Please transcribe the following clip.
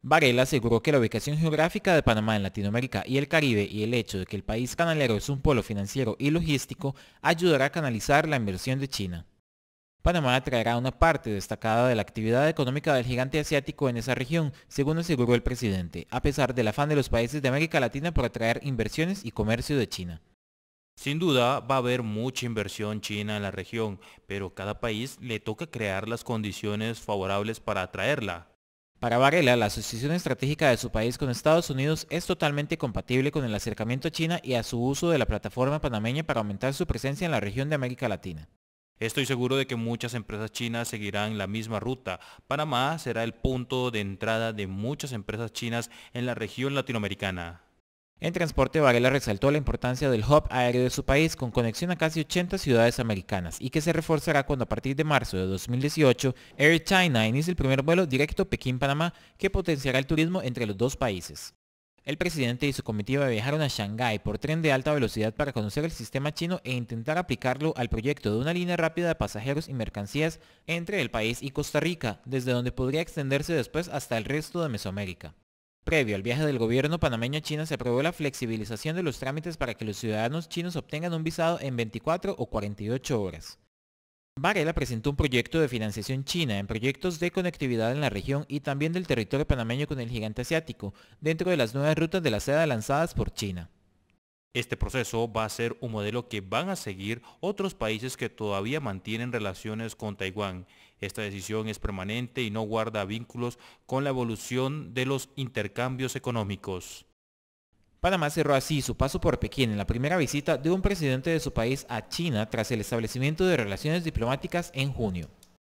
Varela aseguró que la ubicación geográfica de Panamá en Latinoamérica y el Caribe y el hecho de que el país canalero es un polo financiero y logístico ayudará a canalizar la inversión de China. Panamá atraerá una parte destacada de la actividad económica del gigante asiático en esa región, según aseguró el presidente, a pesar del afán de los países de América Latina por atraer inversiones y comercio de China. Sin duda va a haber mucha inversión china en la región, pero cada país le toca crear las condiciones favorables para atraerla. Para Varela, la asociación estratégica de su país con Estados Unidos es totalmente compatible con el acercamiento a China y a su uso de la plataforma panameña para aumentar su presencia en la región de América Latina. Estoy seguro de que muchas empresas chinas seguirán la misma ruta. Panamá será el punto de entrada de muchas empresas chinas en la región latinoamericana. En Transporte, Varela resaltó la importancia del hub aéreo de su país con conexión a casi 80 ciudades americanas y que se reforzará cuando a partir de marzo de 2018 Air China inicie el primer vuelo directo Pekín-Panamá que potenciará el turismo entre los dos países. El presidente y su comitiva viajaron a Shanghái por tren de alta velocidad para conocer el sistema chino e intentar aplicarlo al proyecto de una línea rápida de pasajeros y mercancías entre el país y Costa Rica, desde donde podría extenderse después hasta el resto de Mesoamérica. Previo al viaje del gobierno panameño a China se aprobó la flexibilización de los trámites para que los ciudadanos chinos obtengan un visado en 24 o 48 horas. Varela presentó un proyecto de financiación china en proyectos de conectividad en la región y también del territorio panameño con el gigante asiático, dentro de las nuevas rutas de la seda lanzadas por China. Este proceso va a ser un modelo que van a seguir otros países que todavía mantienen relaciones con Taiwán. Esta decisión es permanente y no guarda vínculos con la evolución de los intercambios económicos. Panamá cerró así su paso por Pekín en la primera visita de un presidente de su país a China tras el establecimiento de relaciones diplomáticas en junio.